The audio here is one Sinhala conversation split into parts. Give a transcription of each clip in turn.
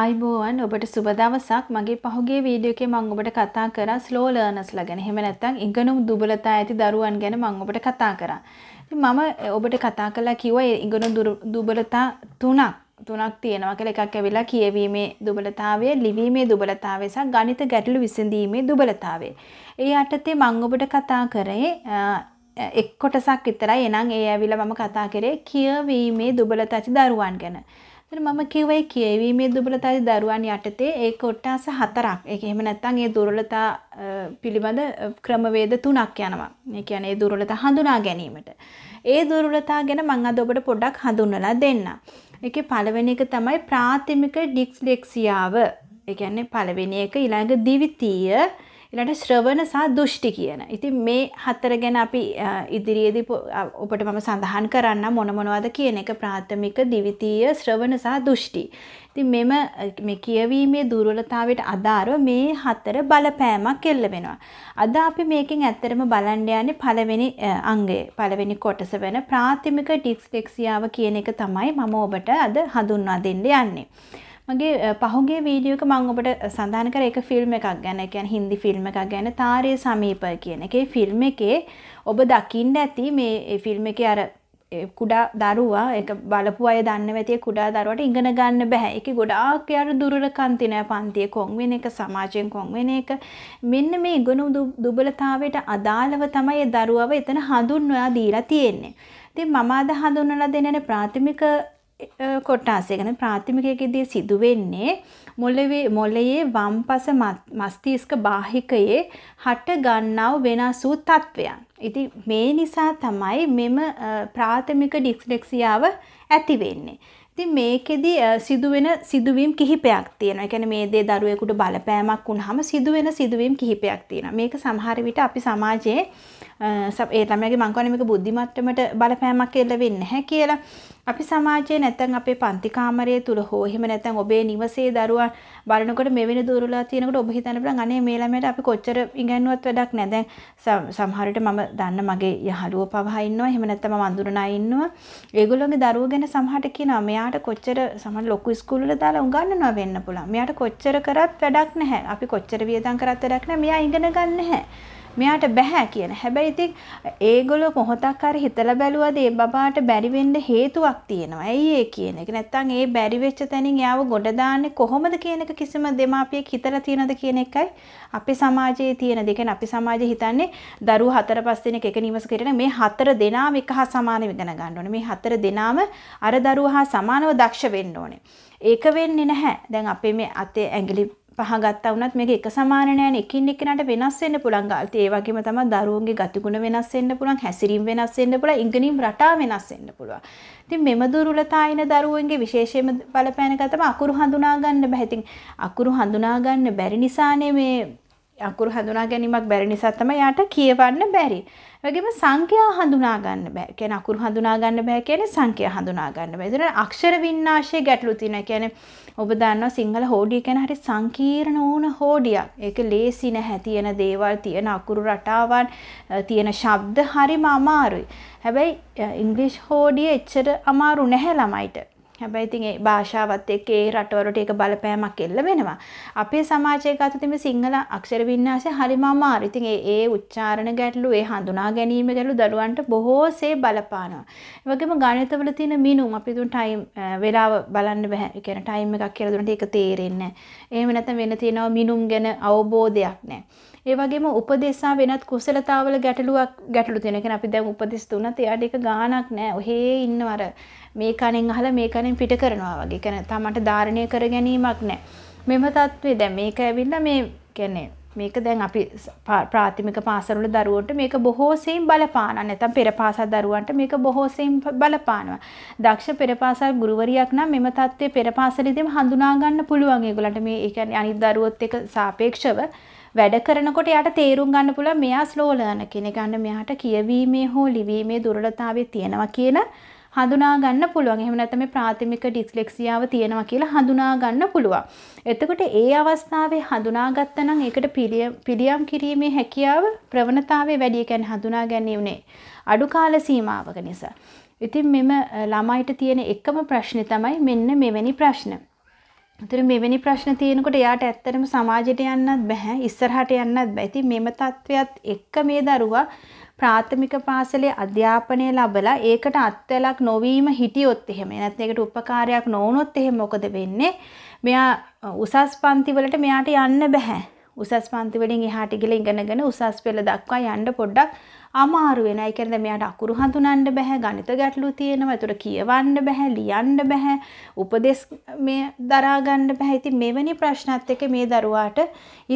ආයිබෝවන් ඔබට සුබ දවසක් මගේ පහුගේ වීඩියෝ එකේ මම ඔබට කතා කරා ස්ලෝ ලර්නර්ස්ලා ගැන. එහෙම නැත්නම් ඉගෙනුම් දුබලතා ඇති දරුවන් ගැන මම ඔබට කතා කරා. මම ඔබට කතා කළා කිව්වා ඉගෙනුම් දුබලතා තුනක් තුනක් තියෙනවා කියලා එකක් ඇවිල්ලා කියවීමේ දුබලතාවය, ලිවීමේ දුබලතාවය සහ ගණිත ගැටලු විසඳීමේ දුබලතාවය. ඒ යටතේ මම ඔබට කතා කරේ එක් කොටසක් විතරයි. එනං ඒ ඇවිල්ලා මම කතා කරේ කියවීමේ දුබලතා ඇති දරුවන් ගැන. මම කිව්වේ කියවීමේ දුබලතායි දරුවන් යටතේ ඒ කොට්ටාස හතරක් එක එහෙම නැත්තං ඒ දුරලතා පිළිබඳ ක්‍රමවේද තුනක් යනවා එක යන ඒ දුරලතා හඳුනා ගැනීමට. ඒ දුරලතා ගැන මං අද ඔබට පොඩක් හඳුන්නලා දෙන්න. එක පළවෙෙන එක තමයි ප්‍රාථමික ඩික්ස් ලෙක්සියාව එකන්නේ පළවෙෙන එක ඉළඟ දිවිතීය ඊළඟට ශ්‍රවණ සහ දෘෂ්ටි කියන. ඉතින් මේ හතර ගැන අපි ඉදිරියේදී ඔබට මම සඳහන් කරන්න මොන මොනවද කියන එක ප්‍රාථමික ද්විතීය ශ්‍රවණ සහ දෘෂ්ටි. ඉතින් මෙම මේ කියවීමේ දුර්වලතාවයට අදාළව මේ හතර බලපෑමක් එල්ල වෙනවා. අද අපි මේකෙන් ඇත්තටම බලන්න යන්නේ පළවෙනි අංගය, පළවෙනි කොටස වෙන ප්‍රාථමික ඩිස්ලෙක්සියාව කියන එක තමයි මම ඔබට අද හඳුන්වා දෙන්න යන්නේ. මගේ පහුගේ වීඩියෝක මං ඔබට සඳහන් කර එක ෆිල්ම් එකක් ගැන කියන්නේ හින්දි ෆිල්ම් එකක් ගැන තාරය සමීප කියන එකේ ෆිල්ම් එකේ ඔබ දකින්න ඇති මේ ෆිල්ම් එකේ අර කුඩා දරුවා එක බලපු අය දන්න වැතිය කුඩා දරුවට ඉගෙන ගන්න බැහැ. ඒක ගොඩාක් යාර දුර්වල කන්ති නෑ පන්තියේ කොන් වෙන එක සමාජයෙන් කොන් වෙන එක. මෙන්න මේ ඉගෙන දුබලතාවයට අදාළව තමයි දරුවව එතන හඳුන්වා දීලා තියෙන්නේ. ඉතින් මම අද හඳුන්වලා දෙන්නේ ප්‍රාථමික කොට්ටාස ගැන ප්‍රාථමිකයකදී සිදුවෙන්නේ මොලවේ මොලයේ වම්පස මස්තිස්ක බාහිකයේ හට ගන්නව වෙනස් වූ තත්ත්වයන්. ඉති මේ නිසා තමයි මෙම ප්‍රාථමික ඩික්ස්ඩෙක්සියාව ඇති වෙන්නේ. ඉතින් මේකෙදි සිදුවෙන සිදුවීම් කිහිපයක් තියෙනවා. ඒ කියන්නේ මේ දේ දරුවෙකුට බලපෑමක් වුණාම සිදුවෙන සිදුවීම් කිහිපයක් තියෙනවා. මේක සමහර විට අපි සමාජයේ ඒ ළමයාගේ මං කියන්නේ මේක බුද්ධිමට්ටමට බලපෑමක් කියලා වෙන්නේ නැහැ කියලා. අපි සමාජයේ නැත්නම් අපේ පන්ති කාමරය තුල හෝ එහෙම නැත්නම් ඔබේ නිවසේ දරුවා බලනකොට මෙවැනි දුර්වලතා තියෙනකොට ඔබ හිතන්න පුළුවන් අනේ මේ ළමයට අපි කොච්චර ඉගෙනුවත් වැඩක් නැහැ. දැන් සමහර විට මම දන්න මගේ යහළුවෝ පවහා ඉන්නවා. එහෙම නැත්නම් මම අඳුරන අය ඉන්නවා. ඒගොල්ලෝගේ දරුවෝ ගැන සමහරට කියනවා මෙයාට කොච්චර සමහර ලොකු ස්කූල් වල දාලා උගන්වනවා වෙන්න පුළුවන්. මෙයාට කොච්චර කරත් වැඩක් නැහැ. අපි කොච්චර වියදම් කරත් වැඩක් නැහැ. මෙයා ඉගෙන ගන්න නැහැ. මෙයාට බෑ කියන. හැබැයි ඉතින් ඒගොල්ලෝ මොහොතක් හරි හිතලා බැලුවද ඒ බබාට බැරි වෙන්න හේතුවක් තියෙනවා. ඇයි ඒ කියන එක? නැත්තම් ඒ බැරි වෙච්ච තැනින් එයාව ගොඩ දාන්නේ කොහොමද කියන එක කිසිම දෙමාපියෙක් හිතලා තියනද කියන එකයි අපේ සමාජයේ තියෙන දෙක. අපි සමාජයේ හිතන්නේ දරුවෝ හතර පහ දෙනෙක් එක නිවසක හිටින මේ හතර දෙනාම එක හා සමානව ඉගෙන ගන්න ඕනේ. මේ හතර දෙනාම අර දරුවා හා සමානව දක්ෂ වෙන්න ඕනේ. ඒක වෙන්නේ නැහැ. දැන් අපේ මේ අතේ ඇඟිලි පහගත්තා වුණත් මේක එක සමාන නෑනේ එකින් එකිනට වෙනස් වෙන්න පුළුවන් ගාල්ති ඒ වගේම තමයි දරුවන්ගේ ගතිගුණ වෙනස් වෙන්න පුළුවන් හැසිරීම වෙනස් වෙන්න පුළුවන් ඉගෙනීම් රටා වෙනස් වෙන්න පුළුවන් ඉතින් මෙම දුර්වලතායින දරුවන්ගේ විශේෂයෙන්ම බලපෑන ගතම අකුරු හඳුනා ගන්න බෑ ඉතින් අකුරු හඳුනා ගන්න බැරි නිසානේ මේ අකුරු හඳුනා ගැනීමක් බැරි නිසා තමයි යාට කියවන්න බැරි. වගේම සංඛ්‍යා හඳුනා ගන්න බෑ. කියන්නේ අකුරු හඳුනා ගන්න බෑ කියන්නේ සංඛ්‍යා හඳුනා ගන්න බෑ. ඒතර අක්ෂර වින්‍යාසයේ ගැටලු තියෙනවා. කියන්නේ ඔබ දන්නවා සිංහල හෝඩිය කියන්නේ හරි සංකීර්ණ වුණ හෝඩියක්. ඒක ලේසි නැහැ. තියෙන දේවල්, තියෙන අකුරු රටාවන්, තියෙන ශබ්ද හරිම අමාරුයි. හැබැයි ඉංග්‍රීසි හෝඩිය එච්චර අමාරු නැහැ ළමයිට. හැබැයි ඉතින් ඒ භාෂාවත් එක්ක ඒ රටවලට ඒක බලපෑමක් එල්ල වෙනවා. අපේ සමාජයේ ගත තිබෙන සිංහල අක්ෂර වින්‍යාසය හරිම අමාරු. ඉතින් ඒ ඒ උච්චාරණ ගැටලු, ඒ හඳුනා ගැනීම ගැටලු දරුවන්ට බොහෝසේ බලපානවා. ඒ වගේම ගණිතවල තියෙන මිනුම් අපි දුන් ටයිම් වේලාව බලන්න බෑ. ඒ කියන්නේ ටයිම් එකක් කියලා දුන්නට ඒක තේරෙන්නේ නැහැ. එහෙම නැත්නම් වෙන තියෙනවා මිනුම් ගැන අවබෝධයක් නැහැ. ඒ වගේම උපදේශා වෙනත් කුසලතාවල ගැටලුවක් ගැටලු තියෙන කෙනා අපි දැන් උපදෙස් දුන්නත් එයාට ඒක ගාණක් නෑ. ඔහේ ඉන්නව අර මේ කණෙන් අහලා මේ කණෙන් පිට කරනවා වගේ. කියන්නේ තමන්ට ධාරණය කර ගැනීමක් නෑ. මෙම தત્ත්වේ දැන් මේක ඇවිල්ලා මේ කියන්නේ මේක දැන් අපි ප්‍රාථමික පාසල්වල දරුවන්ට මේක බොහෝසෙයින් බලපානවා. නැත්නම් පෙර පාසල් දරුවන්ට මේක බොහෝසෙයින් බලපානවා. දක්ෂ පෙර පාසල් ගුරුවරියක් නම් මෙම தත්ත්වය පෙර පාසලේදීම හඳුනා ගන්න පුළුවන්. ඒගොල්ලන්ට මේ ඒ කියන්නේ අනිත් දරුවොත් එක්ක සාපේක්ෂව වැඩ කරනකොට යාට තේරුම් ගන්න පුළුවන් මෙයා ස්ලෝ ලර්නර් කෙනෙක්. අන්න මෙයාට කියවීමේ හෝ ලිවීමේ දුර්වලතාවය තියෙනවා කියලා හඳුනා ගන්න පුළුවන්. එහෙම නැත්නම් මේ ප්‍රාථමික ඩිස්ලෙක්සියාව තියෙනවා කියලා හඳුනා ගන්න පුළුවන්. එතකොට ඒ අවස්ථාවේ හඳුනාගත්තා නම් ඒකට පිළියම් කිරීමේ හැකියාව ප්‍රවණතාවය වැඩි. ඒ කියන්නේ හඳුනා ගැනීමනේ අඩු කාල සීමාවක නිසා. ඉතින් මෙම ළමයිට තියෙන එකම ප්‍රශ්නේ තමයි මෙන්න මෙවැනි ප්‍රශ්න. ඒතර මෙවැනි ප්‍රශ්න තියෙනකොට එයාට ඇත්තටම සමාජයට යන්නත් බෑ ඉස්සරහට යන්නත් බෑ. ඉතින් මෙම தත්වයක් එක්ක මේ දරුවා ප්‍රාථමික පාසලේ අධ්‍යාපනය ලැබලා ඒකට අත්වැලක් නොවීම හිටියොත් එහෙම නැත්නම් ඒකට උපකාරයක් නොවුනොත් එහෙම මොකද වෙන්නේ? මෙයා උසස් පන්ති වලට මෙයාට යන්න බෑ. උසස් පන්ති වලින් එහාට ගිහලා ඉගෙනගෙන උසස් පෙළ දක්වා යන්න පොඩ්ඩක් අමාරු වෙනවා. ඒ කියන්නේ මෙයාට අකුරු හඳුනන්න බෑ, ගණිත ගැටලු තියෙනවා. ඒතර කියවන්න බෑ, ලියන්න බෑ, උපදෙස් මේ දරා ගන්න බෑ. ඉතින් මෙවැනි ප්‍රශ්නත් එක්ක මේ දරුවාට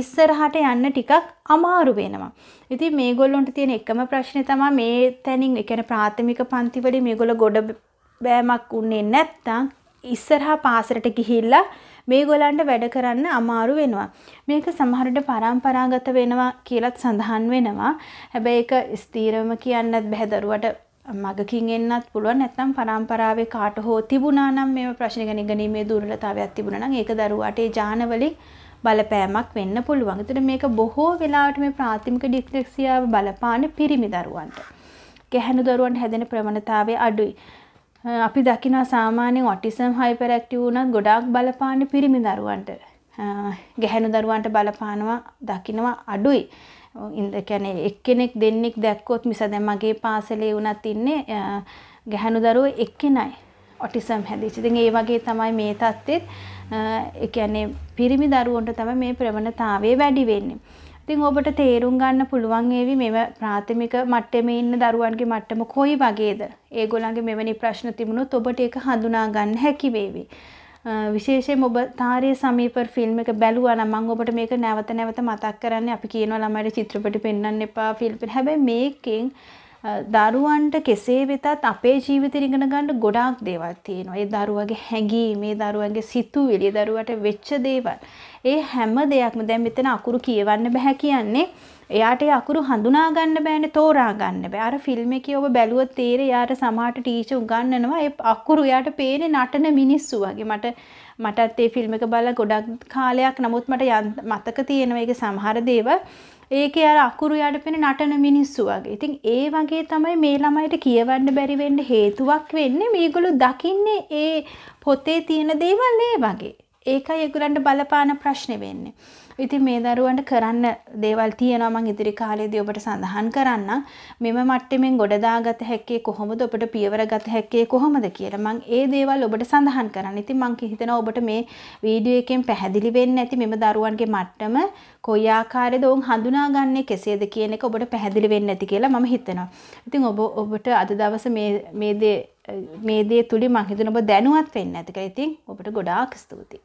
ඉස්සරහට යන්න ටිකක් අමාරු වෙනවා. ඉතින් මේගොල්ලොන්ට තියෙන එකම ප්‍රශ්නේ තමයි මේ තැනින්, ඒ කියන්නේ ප්‍රාථමික පන්ති වලින් මේගොල්ලෝ ගොඩ බෑමක් උන්නේ නැත්තම් ඉස්සරහා පාසලට ගිහිල්ලා මේගොල්ලන්ට වැඩ කරන්න අමාරු වෙනවා. මේක සමහරට පරම්පරාගත වෙනවා කියලත් සඳහන් වෙනවා. හැබැයි ඒක ස්ථීරම කියන්නත් බැහැ දරුවට මගකින් එන්නත් පුළුවන් නැත්නම් පරම්පරාවේ කාට හෝ තිබුණා නම් මේ ප්‍රශ්න ගැන ගැනීමේ දුර්වලතාවයක් තිබුණා නම් ඒක දරුවාට ඒ ඥානවලින් බලපෑමක් වෙන්න පුළුවන්. ඒතර මේක බොහෝ වෙලාවට මේ ප්‍රාථමික ඩිස්ලෙක්සියාව බලපාන පිරිමි දරුවන්ට. ගැහැණු දරුවන් හැදෙන ප්‍රවණතාවය අඩුයි. අපි දකිනවා සාමාන්‍යයෙන් ඔටිසම් හයිපර් ඇක්ටිව් වුණත් ගොඩාක් බලපාන්නේ පිරිමි දරුවන්ට. ගැහැණු දරුවන්ට බලපානවා දකිනවා අඩුයි. ඒ කියන්නේ එක්කෙනෙක් දෙන්නෙක් දැක්කොත් මිස දැන් මගේ පාසලේ වුණත් ඉන්නේ ගැහැණු දරුවෝ එක්කෙනයි. ඔටිසම් හැදිච්ච. ඉතින් ඒ වගේ තමයි මේ තත්ත්වෙත් ඒ කියන්නේ පිරිමි දරුවන්ට තමයි මේ ප්‍රවණතාවය වැඩි වෙන්නේ. ඉතින් ඔබට තේරුම් ගන්න පුළුවන් ඒවි මෙම ප්‍රාථමික මට්ටමේ ඉන්න දරුවන්ගේ මට්ටම කොයි වගේද. ඒගොල්ලන්ගේ මෙවැනි ප්‍රශ්න තිබුණොත් ඔබට ඒක හඳුනා ගන්න හැකි වේවි. විශේෂයෙන් ඔබ තාරය සමීපර් ෆිල්ම් එක බැලුවා නම් මම ඔබට මේක නැවත නැවත මතක් කරන්නේ අපි කියනවා ළමයිට චිත්‍රපටි පෙන්වන්න එපා ෆිල්ම් හැබැයි මේකෙන් දරුවන්ට කෙසේ වෙතත් අපේ ජීවිතය ඉගෙන ගන්න ගොඩාක් දේවල් තියෙනවා. ඒ දරුවගේ හැඟීම්, ඒ දරුවගේ සිතුවිලි, දරුවට වෙච්ච දේවල්. ඒ හැම දෙයක්ම දැන් මෙතන අකුරු කියවන්න බෑ කියන්නේ එයාට ඒ අකුරු හඳුනා ගන්න බෑනේ, තෝරා ගන්න බෑ. අර ෆිල්ම් එකේ ඔබ බැලුවොත් තේරෙයි යාට සමහරට ටීචර් උගන්වනවා ඒ අකුරු යාට පේන්නේ නටන මිනිස්සු වගේ. මට මටත් ඒ ෆිල්ම් එක බලලා ගොඩක් කාලයක් නමුත් මට මතක තියෙනවා ඒක සමහර දේවල්. ඒකේ අර අකුරු යට පෙන නටන මිනිස්සු වගේ. ඉතින් ඒ වගේ තමයි මේ ළමයිට කියවන්න බැරි වෙන්න හේතුවක් වෙන්නේ මේගොල්ලෝ දකින්නේ ඒ පොතේ තියෙන දේවල් ඒ වගේ. ඒකයි ඒගොල්ලන්ට බලපාන ප්‍රශ්නේ වෙන්නේ. ඉතින් මේ දරුවන්ට කරන්න දේවල් තියෙනවා මං ඉදිරි කාලයේදී ඔබට සඳහන් කරන්නම්. මෙම මට්ටමින් ගොඩදාගත හැක්කේ කොහොමද ඔබට පියවර ගත හැක්කේ කොහොමද කියලා මං ඒ දේවල් ඔබට සඳහන් කරන්න. ඉතින් මං හිතනවා ඔබට මේ වීඩියෝ එකෙන් පැහැදිලි වෙන්නේ නැති මෙම දරුවන්ගේ මට්ටම කොයි ආකාරයේද ඔවුන් හඳුනාගන්නේ කෙසේද කියන එක ඔබට පැහැදිලි වෙන්නේ නැති කියලා මම හිතනවා. ඉතින් ඔබ ඔබට අද දවසේ මේ මේ දේ මේ දේ තුලින් මං හිතන ඔබ දැනුවත් වෙන්න ඇති කියලා. ඉතින් ඔබට ගොඩාක් ස්තුතියි.